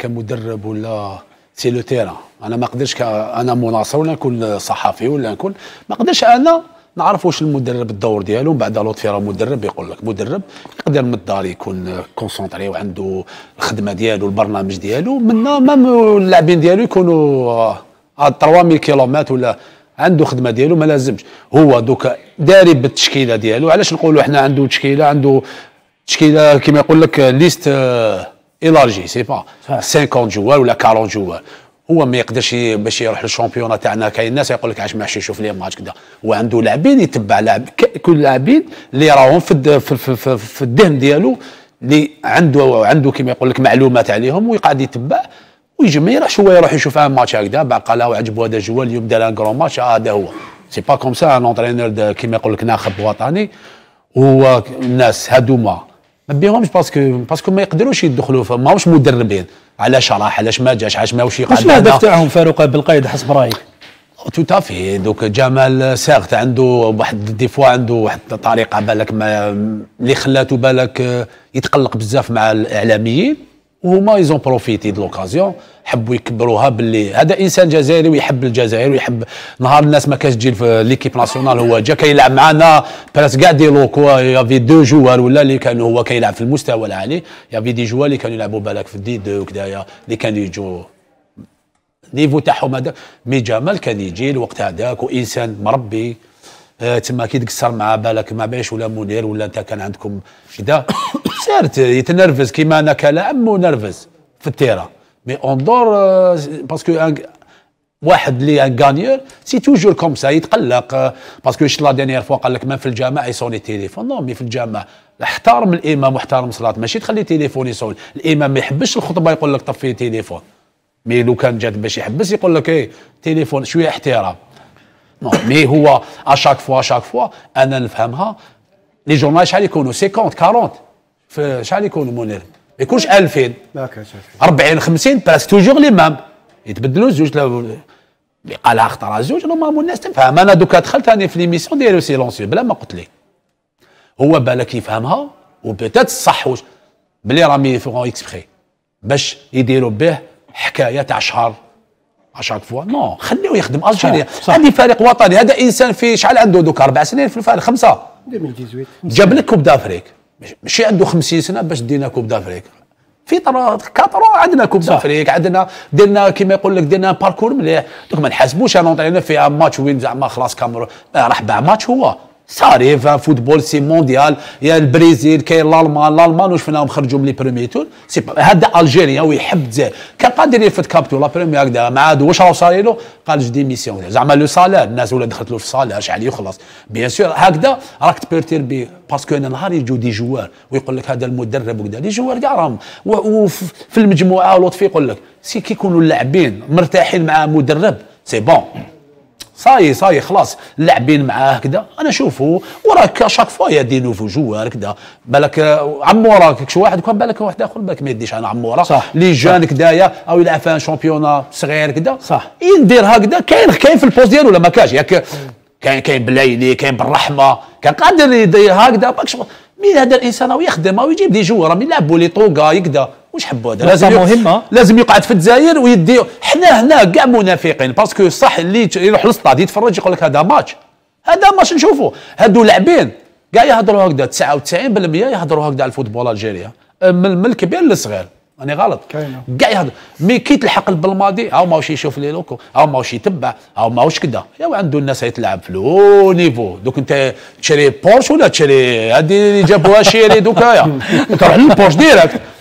كمدرب ولا سي لو تيران انا ما نقدرش انا مناصر ولا نكون صحفي ولا نكون ما نقدرش انا نعرف واش المدرب الدور ديالو من بعد لوطفي راه مدرب يقول لك مدرب يقدر من الدار يكون كونسونطري وعنده الخدمه ديالو البرنامج ديالو منا مام اللاعبين ديالو يكونوا 300 آه، آه، كيلومتر ولا عنده خدمه ديالو ما لازمش هو دوكا داري بالتشكيله ديالو علاش نقولوا حنا عنده تشكيله عنده تشكيله كما يقول لك ليست ايلارجي سي با 50 جوال ولا 40 جوال هو ما يقدرش باش يروح للشامبيون تاعنا كاين ناس يقول لك عاش ما يشوف لي ماتش كذا وعنده لاعبين يتبع لاعب كل لاعبين اللي راهم في, في, الدهن الذهن ديالو اللي عنده عنده كيما يقول لك معلومات عليهم ويقعد يتبع ويجمع يروح هو يروح يشوف ان ماتش هكذا بعد قال له عجبو هذا الجوال اليوم دار ان كرون ماتش هذا هو سي با كوم سا ان اونترينور كيما يقول لك ناخب وطني هو الناس هادوما ما بيهمش باسكو باسكو ما يقدروش يدخلوا ماهمش مدربين علاش راح علاش ما جاش علاش ماوش يقعد الهدف تاعهم فاروق بالقيد حسب رايك تو تافي دوك جمال ساغت عنده واحد دي فوا عنده واحد الطريقه بالك ما اللي خلاته بالك يتقلق بزاف مع الاعلاميين وهما ايزون بروفيتي دو لوكازيون حبوا يكبروها باللي هذا انسان جزائري ويحب الجزائر ويحب نهار الناس ما كانش تجي في ليكيب ناسيونال هو جا كيلعب معنا بلاس كاع دي لوكو يافي دو جوار ولا اللي كان هو كيلعب في المستوى العالي يافي دي جوار اللي كانوا يلعبوا بالك في دي دو وكدايا اللي كانوا يجوا نيفو تاعهم هذاك مي جمال كان يجي الوقت هذاك وانسان مربي آه، تما كي تكسر مع بالك ما بيش ولا منير ولا انت كان عندكم كذا سارت يتنرفز كيما انا كلاعب منرفز في التيرا مي اون دور باسكو واحد لي ان غانيور سي توجور كوم سا يتقلق باسكو euh, شت لا دينيير فوا قال لك ما في الجامع يصوني تيليفون نو مي في الجامع احترم الامام واحترم الصلاه ماشي تخلي تيليفون يصون الامام ما يحبش الخطبه يقول لك طفي التليفون مي لو كان جات باش يحبس يقول لك ايه تيليفون شويه احترام نو مي هو اشاك فوا اشاك فوا انا نفهمها لي جورنال شحال يكونوا 50 40 في شحال يكونوا مونير ما يكونش 2000 40 50 باس توجور لي مام يتبدلوا زوج اللي قالها خطره زوج نورمالمون الناس تفهم انا دوكا دخلت انا في ليميسيون داير سيلونسيو بلا ما قلت لي هو بالك يفهمها وبيتات صح بلي رامي فيغون اكسبخي باش يديروا به حكايه تاع شهر 10 فوا نو خليه يخدم الجيريا عندي فريق وطني هذا انسان في شحال عنده دوك اربع سنين في الفريق خمسه 2018 جاب لك كوب دافريك ماشي عنده 50 سنه باش دينا كوب دافريك في كاترو عندنا كوب دافريك عندنا درنا كيما يقول لك درنا باركور مليح دوك ما نحاسبوش انا فيها ماتش وين زعما خلاص كاميرون راح باع ماتش هو ساريف فوتبول سي مونديال يا البرازيل كاين الالمان الالمان وشفناهم خرجوا من لي بريمي تور سي هذا الجيريا ويحب زين كان قادر يفت كابتو لا بريمي هكذا مع واش راه صاير له قال جدي ميسيون زعما لو سالير الناس ولا دخلت له في السالير شحال يخلص بيان سور هكذا راك تبيرتير بيه باسكو انا نهار يجوا دي جوار ويقول لك هذا المدرب وكذا لي جوار كاع راهم في المجموعه لطفي يقول لك سي كيكونوا اللاعبين مرتاحين مع مدرب سي بون صاي صاي خلاص لاعبين معاه هكذا انا شوفه وراك شاك فوا يدي نوفو جوار كذا بالك آه، عموره كش واحد كون بالك واحد اخر بالك ما يديش انا عموره صح لي جان كدايا او يلعب في شامبيونا صغير كدا صح يندير هكذا كاين كاين في البوست ديالو ولا ما كاش ياك كاين كاين بالعيني كاين بالرحمه كان قادر يدير هكذا ماكش مين هذا الانسان هو يخدم هو يجيب دي جوار مين يلعبوا لي طوكا يكدا واش حبوا هذا لازم مهمه آه. لازم يقعد في الجزائر ويدي حنا هنا كاع منافقين باسكو صح اللي يروح للستاد يتفرج يقول لك هذا ماتش هذا ماتش نشوفوا هادو لاعبين كاع يهضروا هكذا 99% يهضروا هكذا على الفوتبول الجيريا من الكبير للصغير راني غلط كاع يهضر مي كي تلحق البلماضي هاو ماهوش يشوف لي لوكو هاو ماهوش يتبع هاو ماهوش كذا يا عنده الناس يتلعب في لو نيفو دوك انت تشري بورش ولا تشري هذه اللي جابوها شيري دوكا تروح للبورش ديريكت